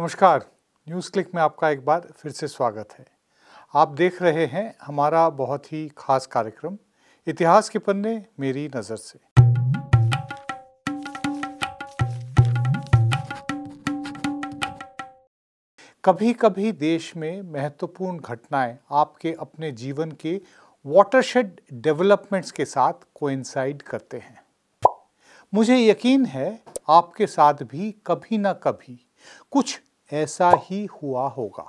नमस्कार news click में आपका एक बार फिर से स्वागत है आप देख रहे हैं हमारा बहुत ही खास कार्यक्रम इतिहास के पन्ने मेरी नज़र से कभी कभी देश में महत्वपूर्ण घटनाएं आपके अपने जीवन के वाटरशेड डेवलपमेंट्स के साथ कोइंसाइड करते हैं मुझे यकीन है आपके साथ भी कभी ना कभी कुछ ऐसा ही हुआ होगा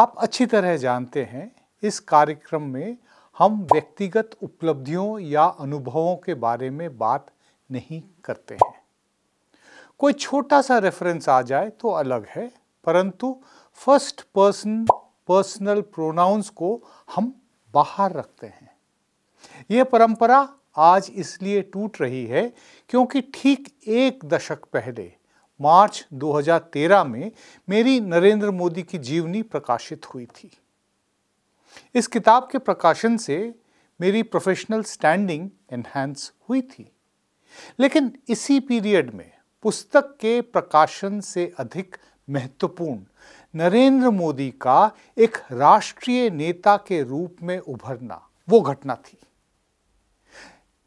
आप अच्छी तरह जानते हैं इस कार्यक्रम में हम व्यक्तिगत उपलब्धियों या अनुभवों के बारे में बात नहीं करते हैं कोई छोटा सा रेफरेंस आ जाए तो अलग है परंतु फर्स्ट पर्सन पर्सनल प्रोनाउंस को हम बाहर रखते हैं यह परंपरा आज इसलिए टूट रही है क्योंकि ठीक एक दशक पहले मार्च 2013 में मेरी नरेंद्र मोदी की जीवनी प्रकाशित हुई थी इस किताब के प्रकाशन से मेरी प्रोफेशनल स्टैंडिंग एनहेंस हुई थी लेकिन इसी पीरियड में पुस्तक के प्रकाशन से अधिक महत्वपूर्ण नरेंद्र मोदी का एक राष्ट्रीय नेता के रूप में उभरना वो घटना थी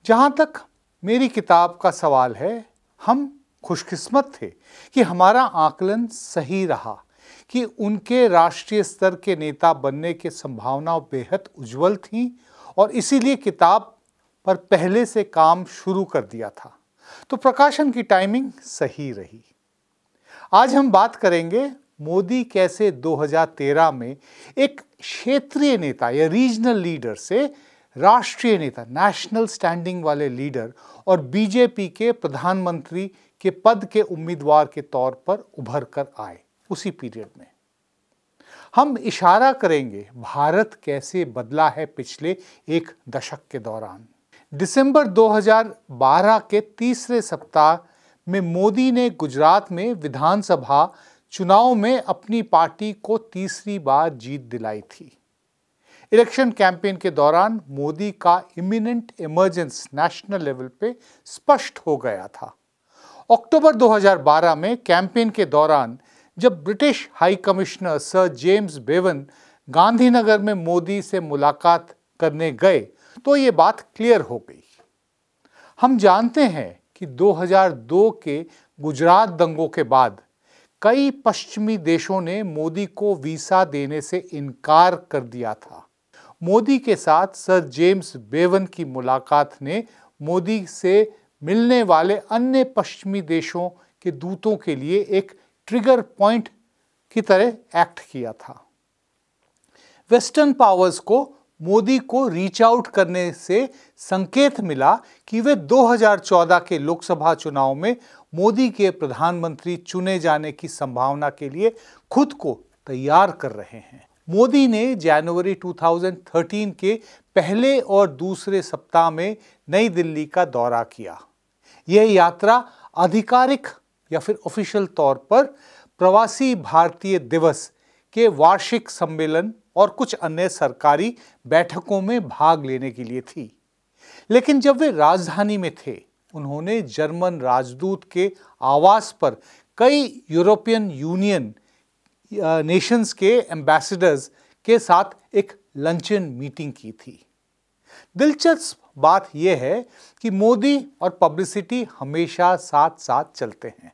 जहां तक मेरी किताब का सवाल है हम खुशकिस्मत थे कि हमारा आकलन सही रहा कि उनके राष्ट्रीय स्तर के नेता बनने की संभावना बेहद उज्जवल थी और इसीलिए किताब पर पहले से काम शुरू कर दिया था तो प्रकाशन की टाइमिंग सही रही आज हम बात करेंगे मोदी कैसे 2013 में एक क्षेत्रीय नेता या रीजनल लीडर से राष्ट्रीय नेता नेशनल स्टैंडिंग वाले लीडर और बीजेपी के प्रधानमंत्री के पद के उम्मीदवार के तौर पर उभर कर आए उसी पीरियड में हम इशारा करेंगे भारत कैसे बदला है पिछले एक दशक के दौरान दिसंबर 2012 के तीसरे सप्ताह में मोदी ने गुजरात में विधानसभा चुनाव में अपनी पार्टी को तीसरी बार जीत दिलाई थी इलेक्शन कैंपेन के दौरान मोदी का इमिनेंट इमरजेंस नेशनल लेवल पे स्पष्ट हो गया था अक्टूबर 2012 में कैंपेन के दौरान जब British high commissioner sir James Bevan Gandhinagar में मोदी से मुलाकात करने गए तो ये बात क्लियर हो गई हम जानते हैं कि 2002 के गुजरात दंगों के बाद कई पश्चिमी देशों ने मोदी को वीसा देने से इनकार कर दिया था मोदी के साथ सर जेम्स बेवन की मुलाकात ने मोदी से मिलने वाले अन्य पश्चिमी देशों के दूतों के लिए एक ट्रिगर पॉइंट की तरह एक्ट किया था वेस्टर्न पावर्स को मोदी को रीच आउट करने से संकेत मिला कि वे 2014 के लोकसभा चुनाव में मोदी के प्रधानमंत्री चुने जाने की संभावना के लिए खुद को तैयार कर रहे हैं मोदी ने जनवरी 2013 के पहले और दूसरे सप्ताह में नई दिल्ली का दौरा किया यह यात्रा आधिकारिक या फिर ऑफिशियल तौर पर प्रवासी भारतीय दिवस के वार्षिक सम्मेलन और कुछ अन्य सरकारी बैठकों में भाग लेने के लिए थी लेकिन जब वे राजधानी में थे उन्होंने जर्मन राजदूत के आवास पर कई यूरोपियन यूनियन नेशंस के एम्बेसडर्स के साथ एक लंचन मीटिंग की थी दिलचस्प बात यह है कि मोदी और पब्लिसिटी हमेशा साथ साथ चलते हैं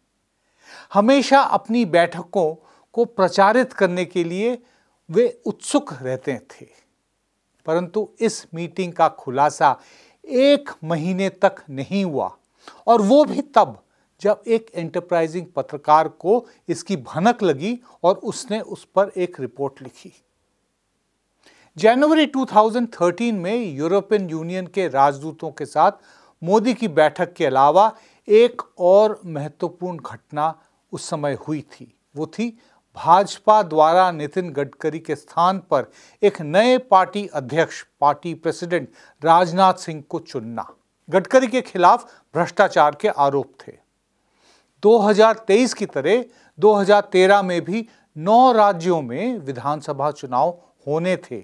हमेशा अपनी बैठकों को प्रचारित करने के लिए वे उत्सुक रहते थे परंतु इस मीटिंग का खुलासा एक महीने तक नहीं हुआ और वो भी तब जब एक एंटरप्राइजिंग पत्रकार को इसकी भनक लगी और उसने उस पर एक रिपोर्ट लिखी जनवरी 2013 में यूरोपियन यूनियन के राजदूतों के साथ मोदी की बैठक के अलावा एक और महत्वपूर्ण घटना उस समय हुई थी वो थी भाजपा द्वारा नितिन गडकरी के स्थान पर एक नए पार्टी अध्यक्ष पार्टी प्रेसिडेंट राजनाथ सिंह को चुनना गडकरी के खिलाफ भ्रष्टाचार के आरोप थे 2023 की तरह 2013 में भी नौ राज्यों में विधानसभा चुनाव होने थे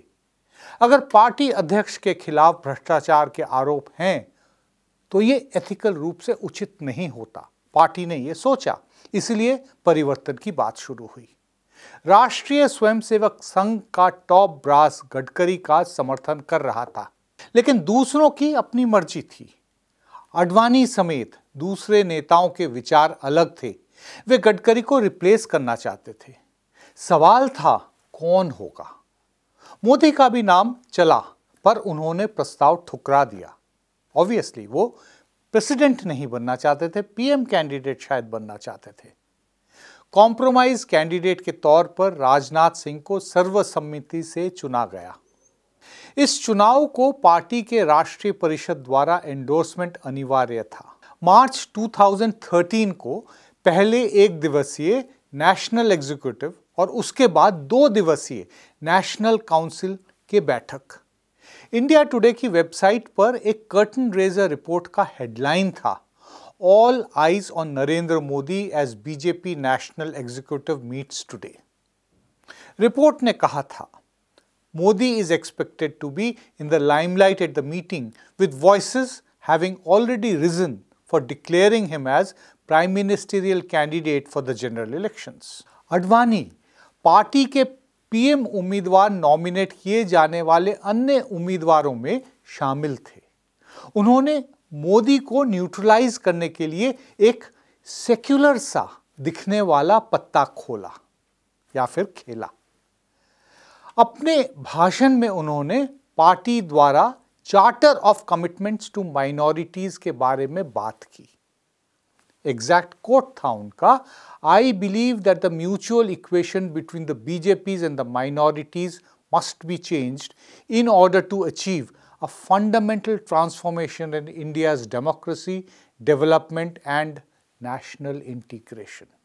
अगर पार्टी अध्यक्ष के खिलाफ भ्रष्टाचार के आरोप हैं तो ये एथिकल रूप से उचित नहीं होता पार्टी ने यह सोचा इसलिए परिवर्तन की बात शुरू हुई राष्ट्रीय स्वयंसेवक संघ का टॉप ब्रास गडकरी का समर्थन कर रहा था लेकिन दूसरों की अपनी मर्जी थी अडवाणी समेत दूसरे नेताओं के विचार अलग थे वे गडकरी को रिप्लेस करना चाहते थे सवाल था कौन होगा मोदी का भी नाम चला पर उन्होंने प्रस्ताव ठुकरा दिया ऑब्वियसली वो प्रेसिडेंट नहीं बनना चाहते थे पीएम कैंडिडेट शायद बनना चाहते थे कॉम्प्रोमाइज कैंडिडेट के तौर पर राजनाथ सिंह को सर्वसम्मति से चुना गया इस चुनाव को पार्टी के राष्ट्रीय परिषद द्वारा एंडोर्समेंट अनिवार्य था मार्च 2013 को पहले एक दिवसीय नेशनल एग्जीक्यूटिव और उसके बाद दो दिवसीय नेशनल काउंसिल के बैठक इंडिया टुडे की वेबसाइट पर एक कर्टन रेजर रिपोर्ट का हेडलाइन था all eyes on Narendra Modi as BJP national executive meets today report ने कहा था Modi is expected to be in the limelight at the meeting with voices having already risen for declaring him as prime ministerial candidate for the general elections. Advani, party ke PM उम्मीदवार nominate किए जाने वाले अन्य उम्मीदवारों में शामिल थे उन्होंने मोदी को न्यूट्रलाइज करने के लिए एक सेक्युलर सा दिखने वाला पत्ता खोला या फिर खेला अपने भाषण में उन्होंने पार्टी द्वारा charter of commitments to minorities के बारे में बात की एग्जैक्ट कोट था उनका I believe that the mutual equation between the BJP's and the minorities must be changed in order to achieve a fundamental transformation in India's democracy development and national integration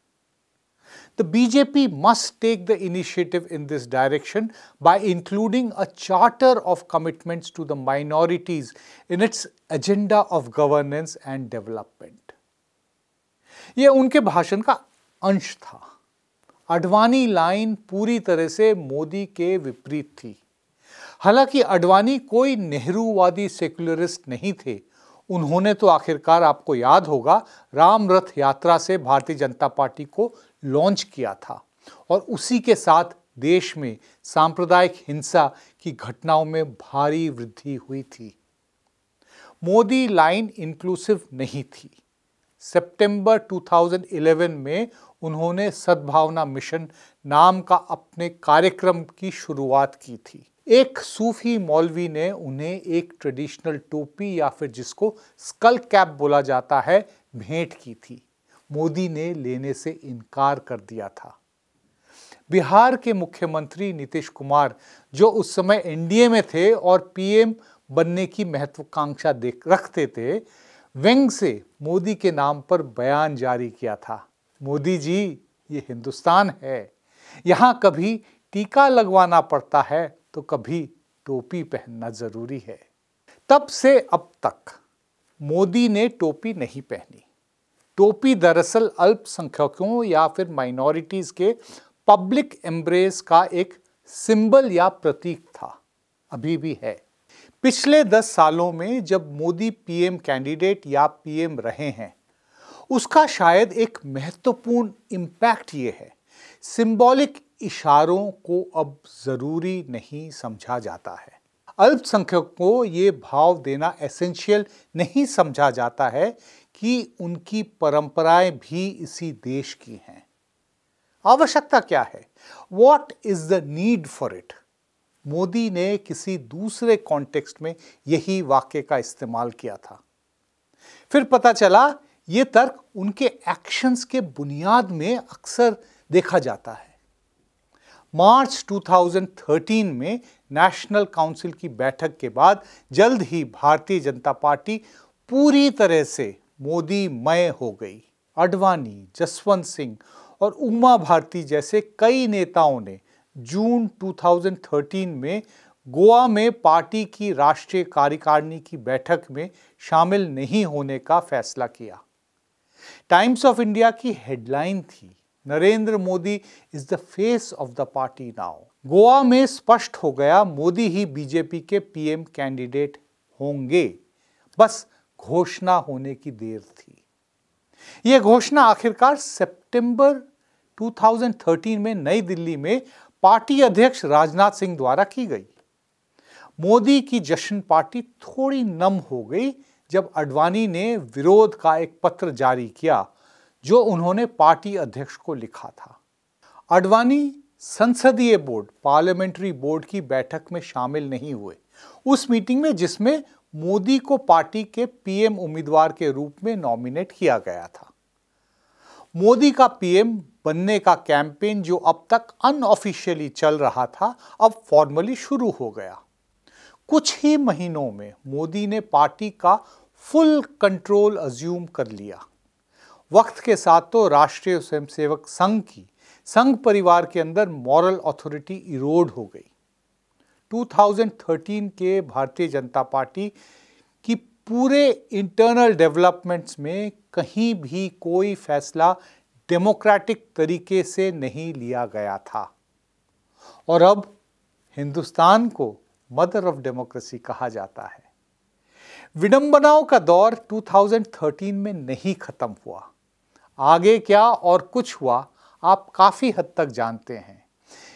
The BJP must take the initiative in this direction by including a charter of commitments to the minorities in its agenda of governance and development. ये उनके भाषण का अंश था Advani line पूरी तरह से मोदी के विपरीत थी हालांकि अडवाणी कोई नेहरूवादी सेक्युलरिस्ट नहीं थे उन्होंने तो आखिरकार आपको याद होगा राम रथ यात्रा से भारतीय जनता पार्टी को लॉन्च किया था और उसी के साथ देश में सांप्रदायिक हिंसा की घटनाओं में भारी वृद्धि हुई थी मोदी लाइन इंक्लूसिव नहीं थी सितंबर 2011 में उन्होंने सद्भावना मिशन नाम का अपने कार्यक्रम की शुरुआत की थी एक सूफी मौलवी ने उन्हें एक ट्रेडिशनल टोपी या फिर जिसको स्कल कैप बोला जाता है भेंट की थी मोदी ने लेने से इनकार कर दिया था बिहार के मुख्यमंत्री नीतीश कुमार जो उस समय एनडीए में थे और पीएम बनने की महत्वाकांक्षा देख रखते थे वेंग से मोदी के नाम पर बयान जारी किया था मोदी जी ये हिंदुस्तान है यहाँ कभी टीका लगवाना पड़ता है तो कभी टोपी पहनना ज़रूरी है तब से अब तक मोदी ने टोपी नहीं पहनी टोपी दरअसल अल्पसंख्यकों या फिर माइनॉरिटीज़ के पब्लिक एम्ब्रेस का एक सिंबल या प्रतीक था अभी भी है पिछले दस सालों में जब मोदी पीएम कैंडिडेट या पीएम रहे हैं उसका शायद एक महत्वपूर्ण इम्पैक्ट ये है सिंबॉलिक इशारों को अब ज़रूरी नहीं समझा जाता है अल्पसंख्यक को ये भाव देना एसेंशियल नहीं समझा जाता है कि उनकी परंपराएं भी इसी देश की हैं आवश्यकता क्या है what is the need for it Modi ने किसी दूसरे कॉन्टेक्स्ट में यही वाक्य का इस्तेमाल किया था फिर पता चला ये तर्क उनके एक्शंस के बुनियाद में अक्सर देखा जाता है मार्च 2013 में नेशनल काउंसिल की बैठक के बाद जल्द ही भारतीय जनता पार्टी पूरी तरह से मोदी मय हो गई अडवाणी जसवंत सिंह और उमा भारती जैसे कई नेताओं ने जून 2013 में गोवा में पार्टी की राष्ट्रीय कार्यकारिणी की बैठक में शामिल नहीं होने का फैसला किया टाइम्स ऑफ इंडिया की हेडलाइन थी Narendra Modi is the face of the party now Goa में स्पष्ट हो गया मोदी ही बीजेपी के पीएम कैंडिडेट होंगे बस घोषणा होने की देर थी यह घोषणा आखिरकार सितंबर 2013 में नई दिल्ली में पार्टी अध्यक्ष राजनाथ सिंह द्वारा की गई मोदी की जश्न पार्टी थोड़ी नम हो गई जब अडवाणी ने विरोध का एक पत्र जारी किया जो उन्होंने पार्टी अध्यक्ष को लिखा था अडवाणी संसदीय बोर्ड पार्लियामेंट्री बोर्ड की बैठक में शामिल नहीं हुए उस मीटिंग में जिसमें मोदी को पार्टी के पीएम उम्मीदवार के रूप में नॉमिनेट किया गया था मोदी का पीएम बनने का कैंपेन जो अब तक अनऑफिशियली चल रहा था अब फॉर्मली शुरू हो गया कुछ ही महीनों में मोदी ने पार्टी का फुल कंट्रोल अज्यूम कर लिया वक्त के साथ तो राष्ट्रीय स्वयंसेवक संघ की संघ परिवार के अंदर मॉरल अथॉरिटी इरोड हो गई 2013 के भारतीय जनता पार्टी की पूरे इंटरनल डेवलपमेंट्स में कहीं भी कोई फैसला डेमोक्रेटिक तरीके से नहीं लिया गया था और अब हिंदुस्तान को मदर ऑफ डेमोक्रेसी कहा जाता है विडंबनाओं का दौर 2013 में नहीं खत्म हुआ आगे क्या और कुछ हुआ आप काफ़ी हद तक जानते हैं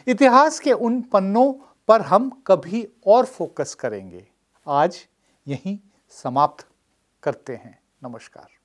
इतिहास के उन पन्नों पर हम कभी और फोकस करेंगे आज यहीं समाप्त करते हैं नमस्कार